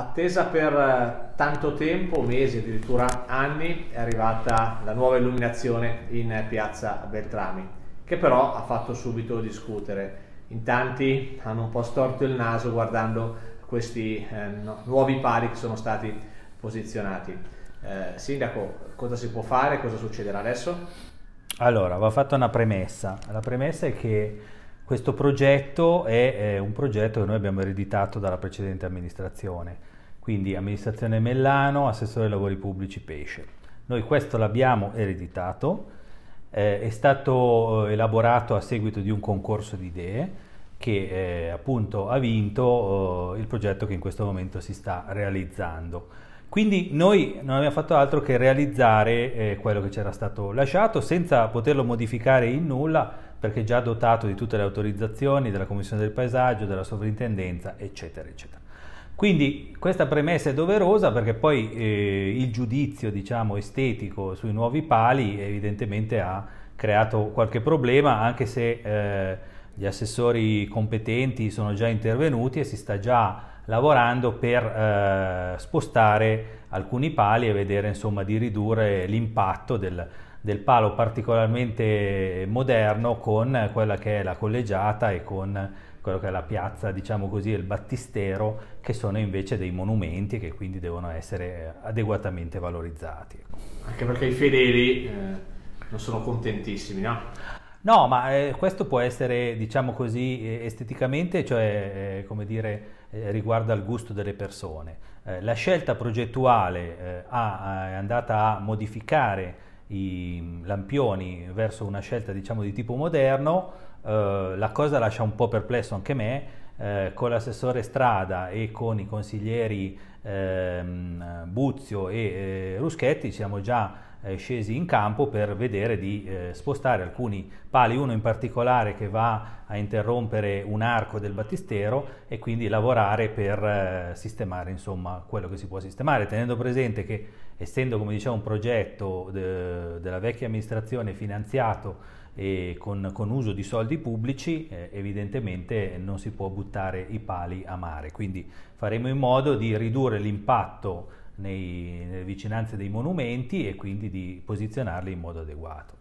Attesa per eh, tanto tempo, mesi, addirittura anni, è arrivata la nuova illuminazione in piazza Beltrami, che però ha fatto subito discutere. In tanti hanno un po' storto il naso guardando questi eh, no, nuovi pali che sono stati posizionati. Eh, sindaco, cosa si può fare? Cosa succederà adesso? Allora, va fatta una premessa. La premessa è che questo progetto è, è un progetto che noi abbiamo ereditato dalla precedente amministrazione, quindi amministrazione Mellano, assessore dei lavori pubblici Pesce. Noi questo l'abbiamo ereditato, eh, è stato eh, elaborato a seguito di un concorso di idee che eh, appunto ha vinto eh, il progetto che in questo momento si sta realizzando. Quindi noi non abbiamo fatto altro che realizzare eh, quello che c'era stato lasciato senza poterlo modificare in nulla perché già dotato di tutte le autorizzazioni della Commissione del Paesaggio, della Sovrintendenza, eccetera, eccetera. Quindi questa premessa è doverosa perché poi eh, il giudizio diciamo, estetico sui nuovi pali evidentemente ha creato qualche problema, anche se eh, gli assessori competenti sono già intervenuti e si sta già lavorando per eh, spostare alcuni pali e vedere insomma, di ridurre l'impatto del, del, palo particolarmente moderno con quella che è la collegiata e con quello che è la piazza, diciamo così, il battistero, che sono invece dei monumenti che quindi devono essere adeguatamente valorizzati. Ecco. Anche perché i fedeli eh, non sono contentissimi, no? No, ma eh, questo può essere, diciamo così, eh, esteticamente, cioè, eh, come dire, eh, riguarda il gusto delle persone. la scelta progettuale ha, è andata a modificare i lampioni verso una scelta diciamo di tipo moderno, eh, la cosa lascia un po' perplesso anche me, eh, con l'assessore Strada e con i consiglieri eh, Buzio e Ruschetti siamo già eh, scesi in campo per vedere di eh, spostare alcuni pali, uno in particolare che va a interrompere un arco del battistero e quindi lavorare per eh, sistemare insomma, quello che si può sistemare, tenendo presente che essendo come dicevo un progetto de, eh, della vecchia amministrazione finanziato e con, con uso di soldi pubblici eh, evidentemente non si può buttare i pali a mare, quindi faremo in modo di ridurre l'impatto nei, nelle vicinanze dei monumenti e quindi di posizionarli in modo adeguato.